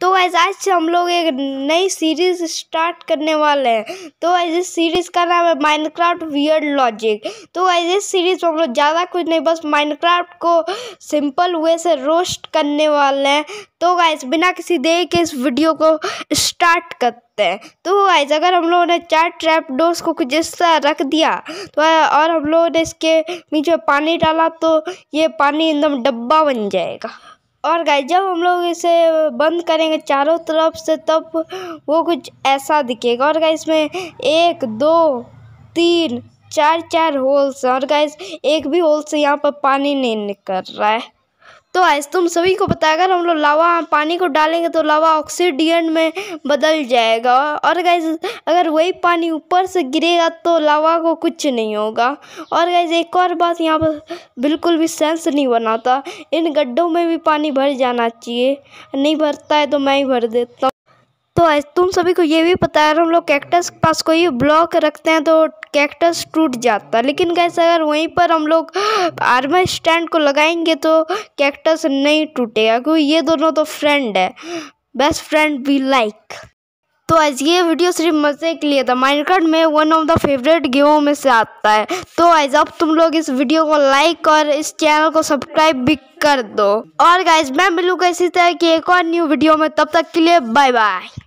तो वैसे आज से हम लोग एक नई सीरीज स्टार्ट करने वाले हैं तो वैसे सीरीज का नाम है माइनक्राफ्ट वियर्ड लॉजिक तो वैसे सीरीज में हम लोग ज़्यादा कुछ नहीं बस माइनक्राफ्ट को सिंपल वे से रोस्ट करने वाले हैं तो गाइज बिना किसी देर के इस वीडियो को स्टार्ट करते हैं तो गाइज अगर हम लोगों ने चार ट्रैप डोर्स को कुछ इस तरह रख दिया तो और हम लोगों ने इसके नीचे पानी डाला तो ये पानी एकदम डब्बा बन जाएगा और गाइस जब हम लोग इसे बंद करेंगे चारों तरफ से तब वो कुछ ऐसा दिखेगा और गाइस में एक दो तीन चार चार होल्स और गाइस एक भी होल से यहाँ पर पानी नहीं निकल रहा है तो आज तुम सभी को अगर हम लोग लावा पानी को डालेंगे तो लावा ऑक्सीडियन में बदल जाएगा और गैस अगर वही पानी ऊपर से गिरेगा तो लावा को कुछ नहीं होगा और गैस एक और बात यहाँ पर बिल्कुल भी सेंस नहीं बनाता इन गड्ढों में भी पानी भर जाना चाहिए नहीं भरता है तो मैं ही भर देता हूँ तो तुम सभी को ये भी पता है हम लोग कैक्टस के पास कोई ब्लॉक रखते हैं तो कैक्टस टूट जाता है लेकिन गैस अगर वहीं पर हम लोग आर्मर स्टैंड को लगाएंगे तो कैक्टस नहीं टूटेगा क्योंकि ये दोनों तो फ्रेंड है बेस्ट फ्रेंड वी लाइक तो आज ये वीडियो सिर्फ मज़े के लिए था माइनक्राफ्ट में वन ऑफ द फेवरेट गेमों में से आता है तो आज अब तुम लोग इस वीडियो को लाइक और इस चैनल को सब्सक्राइब भी कर दो और गाइज मैं मिलूंगा इसी तरह की एक और न्यू वीडियो में तब तक के लिए बाय बाय